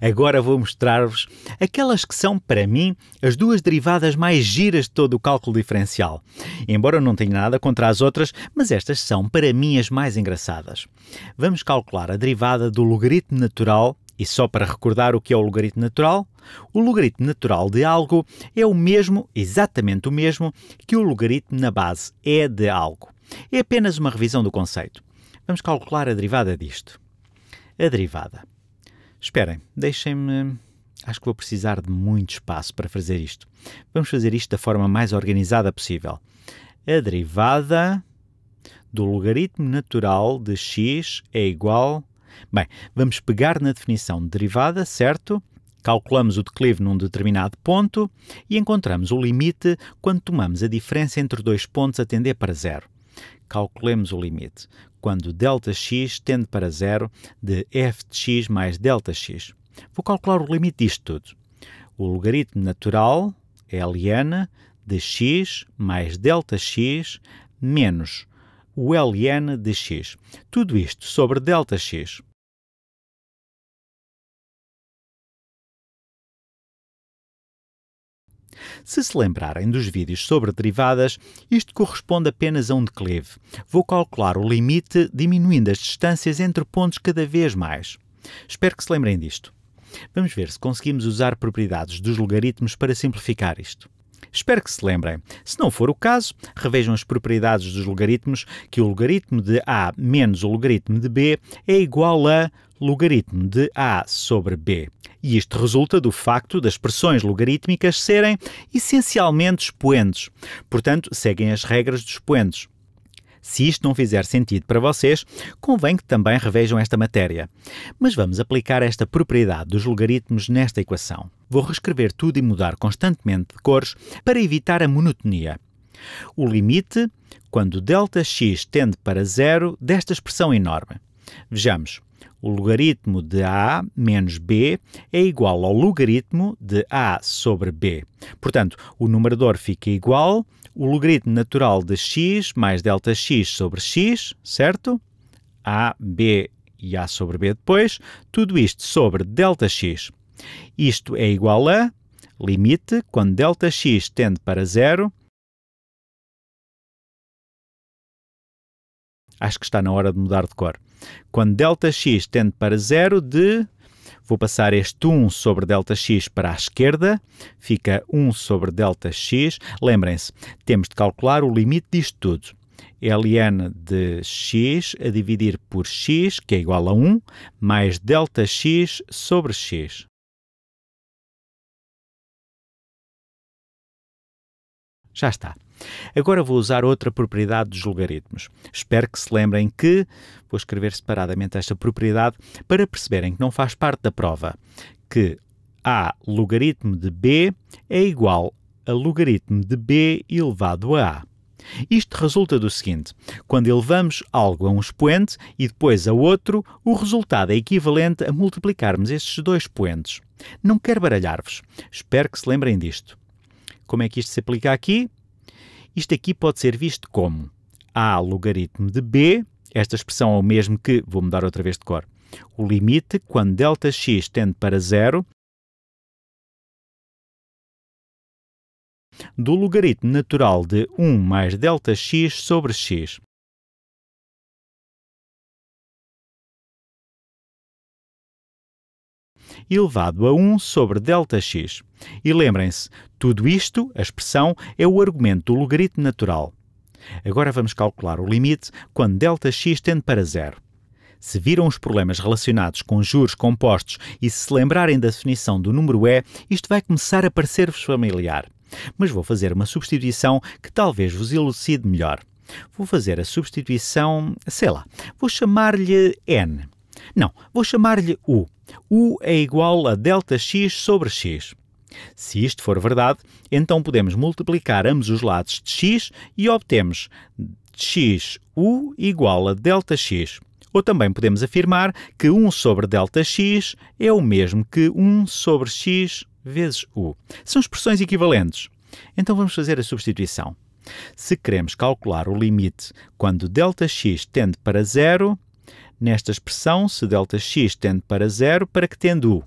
Agora vou mostrar-vos aquelas que são, para mim, as duas derivadas mais giras de todo o cálculo diferencial. Embora eu não tenha nada contra as outras, mas estas são, para mim, as mais engraçadas. Vamos calcular a derivada do logaritmo natural e só para recordar o que é o logaritmo natural, o logaritmo natural de algo é o mesmo, exatamente o mesmo, que o logaritmo na base é de algo. É apenas uma revisão do conceito. Vamos calcular a derivada disto. A derivada Esperem, deixem-me. Acho que vou precisar de muito espaço para fazer isto. Vamos fazer isto da forma mais organizada possível. A derivada do logaritmo natural de x é igual. Bem, vamos pegar na definição de derivada, certo? Calculamos o declive num determinado ponto e encontramos o limite quando tomamos a diferença entre dois pontos a tender para zero. Calculemos o limite, quando Δx tende para zero de f de x mais Δx. Vou calcular o limite disto tudo. O logaritmo natural, é ln, de x mais Δx menos o ln de x. Tudo isto sobre Δx. Se se lembrarem dos vídeos sobre derivadas, isto corresponde apenas a um declive. Vou calcular o limite diminuindo as distâncias entre pontos cada vez mais. Espero que se lembrem disto. Vamos ver se conseguimos usar propriedades dos logaritmos para simplificar isto. Espero que se lembrem. Se não for o caso, revejam as propriedades dos logaritmos, que o logaritmo de A menos o logaritmo de B é igual a logaritmo de A sobre B. E isto resulta do facto das pressões logarítmicas serem essencialmente expoentes. Portanto, seguem as regras dos expoentes. Se isto não fizer sentido para vocês, convém que também revejam esta matéria. Mas vamos aplicar esta propriedade dos logaritmos nesta equação. Vou reescrever tudo e mudar constantemente de cores para evitar a monotonia. O limite quando delta x tende para zero desta expressão enorme. Vejamos, o logaritmo de A menos B é igual ao logaritmo de A sobre B. Portanto, o numerador fica igual o logaritmo natural de x mais delta x sobre x, certo? A, B e A sobre B depois, tudo isto sobre delta x. Isto é igual a limite quando delta x tende para zero Acho que está na hora de mudar de cor. Quando Δx tende para zero, de vou passar este 1 sobre Δx para a esquerda, fica 1 sobre Δx. Lembrem-se, temos de calcular o limite disto tudo. ln de x a dividir por x, que é igual a 1, mais Δx sobre x. Já está. Agora vou usar outra propriedade dos logaritmos. Espero que se lembrem que vou escrever separadamente esta propriedade para perceberem que não faz parte da prova que a logaritmo de b é igual a logaritmo de b elevado a a. Isto resulta do seguinte: quando elevamos algo a um expoente e depois a outro, o resultado é equivalente a multiplicarmos estes dois expoentes. Não quero baralhar-vos, espero que se lembrem disto. Como é que isto se aplica aqui? Isto aqui pode ser visto como A logaritmo de B, esta expressão é o mesmo que, vou mudar outra vez de cor, o limite quando Δx tende para zero do logaritmo natural de 1 mais Δx sobre x. elevado a 1 sobre Δx. E lembrem-se, tudo isto, a expressão, é o argumento do logaritmo natural. Agora vamos calcular o limite quando Δx tende para zero. Se viram os problemas relacionados com juros compostos e se lembrarem da definição do número E, isto vai começar a parecer-vos familiar. Mas vou fazer uma substituição que talvez vos elucide melhor. Vou fazer a substituição, sei lá, vou chamar-lhe N. Não, vou chamar-lhe U. U é igual a Δx sobre x. Se isto for verdade, então podemos multiplicar ambos os lados de x e obtemos xu igual a Δx. Ou também podemos afirmar que 1 sobre Δx é o mesmo que 1 sobre x vezes u. São expressões equivalentes. Então vamos fazer a substituição. Se queremos calcular o limite quando Δx tende para zero, Nesta expressão, se Δx tende para zero, para que tende u?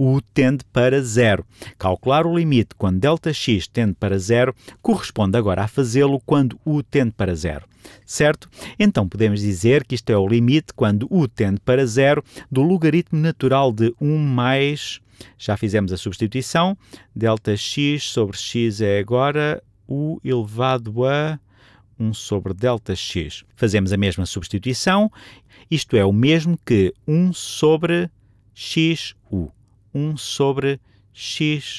u tende para zero. Calcular o limite quando Δx tende para zero corresponde agora a fazê-lo quando u tende para zero. Certo? Então podemos dizer que isto é o limite quando u tende para zero do logaritmo natural de 1 mais. Já fizemos a substituição. Δx sobre x é agora u elevado a 1 sobre delta x Fazemos a mesma substituição, isto é o mesmo que 1 sobre xu. 1 sobre xu.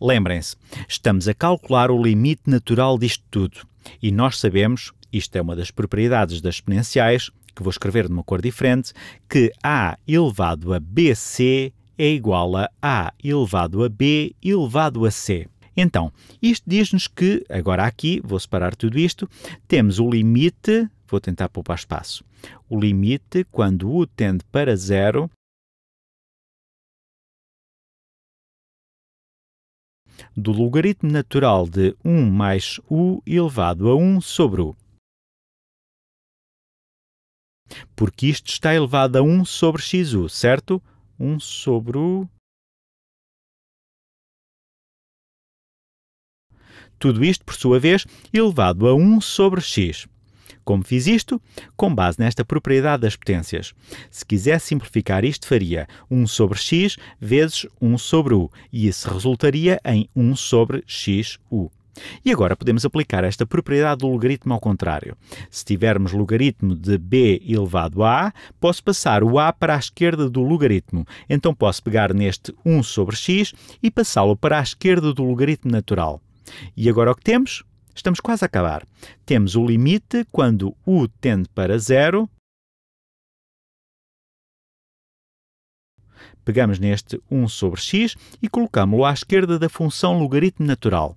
Lembrem-se, estamos a calcular o limite natural disto tudo e nós sabemos, isto é uma das propriedades das exponenciais, que vou escrever de uma cor diferente, que a elevado a bc é igual a a elevado a b elevado a c. Então, isto diz-nos que, agora aqui, vou separar tudo isto, temos o limite, vou tentar poupar espaço, o limite quando u tende para zero do logaritmo natural de 1 mais u elevado a 1 sobre u. Porque isto está elevado a 1 sobre xu, certo? 1 sobre u Tudo isto, por sua vez, elevado a 1 sobre x. Como fiz isto? Com base nesta propriedade das potências. Se quisesse simplificar isto, faria 1 sobre x vezes 1 sobre u, e isso resultaria em 1 sobre xu. E agora podemos aplicar esta propriedade do logaritmo ao contrário. Se tivermos logaritmo de b elevado a a, posso passar o a para a esquerda do logaritmo. Então posso pegar neste 1 sobre x e passá-lo para a esquerda do logaritmo natural. E agora o que temos? Estamos quase a acabar. Temos o limite quando u tende para zero. Pegamos neste 1 sobre x e colocamos-lo à esquerda da função logaritmo natural.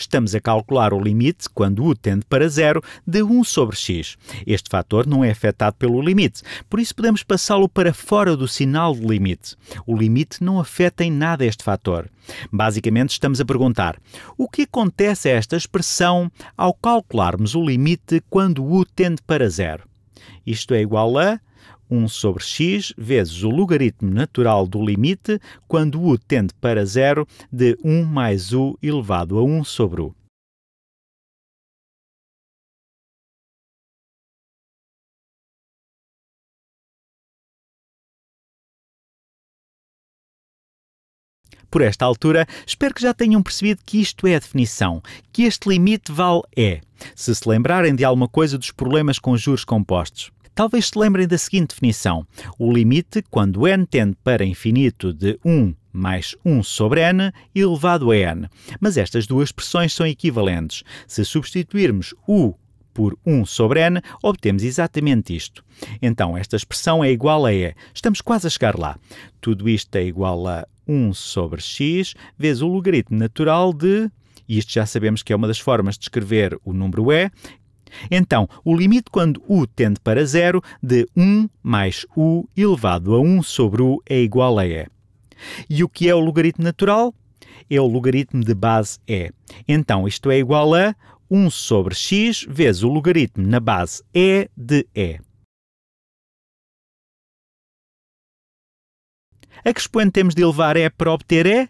Estamos a calcular o limite, quando u tende para zero, de 1 sobre x. Este fator não é afetado pelo limite, por isso podemos passá-lo para fora do sinal de limite. O limite não afeta em nada este fator. Basicamente, estamos a perguntar o que acontece a esta expressão ao calcularmos o limite quando u tende para zero. Isto é igual a 1 sobre x vezes o logaritmo natural do limite quando u tende para zero de 1 mais u elevado a 1 sobre u. Por esta altura, espero que já tenham percebido que isto é a definição, que este limite vale é. Se se lembrarem de alguma coisa dos problemas com juros compostos, talvez se lembrem da seguinte definição: o limite quando n tende para infinito de 1 mais 1 sobre n elevado a n. Mas estas duas expressões são equivalentes. Se substituirmos u por 1 sobre n, obtemos exatamente isto. Então, esta expressão é igual a e. Estamos quase a chegar lá. Tudo isto é igual a 1 sobre x vezes o logaritmo natural de. E isto já sabemos que é uma das formas de escrever o número e. Então, o limite quando u tende para zero de 1 mais u elevado a 1 sobre u é igual a e. E o que é o logaritmo natural? É o logaritmo de base e. Então, isto é igual a 1 sobre x vezes o logaritmo na base e de e. a que temos de elevar E é para obter E é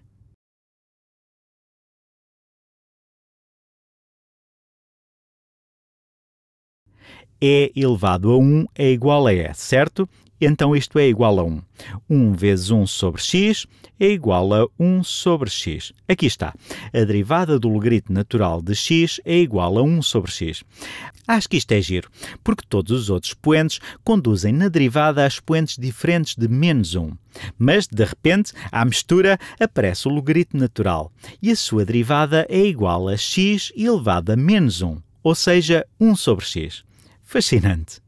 e elevado a 1 é igual a e, certo? Então isto é igual a 1. 1 vezes 1 sobre x é igual a 1 sobre x. Aqui está. A derivada do logrito natural de x é igual a 1 sobre x. Acho que isto é giro, porque todos os outros expoentes conduzem na derivada a expoentes diferentes de menos 1. Mas, de repente, à mistura, aparece o logrito natural e a sua derivada é igual a x elevado a menos 1, ou seja, 1 sobre x. Verzinnend.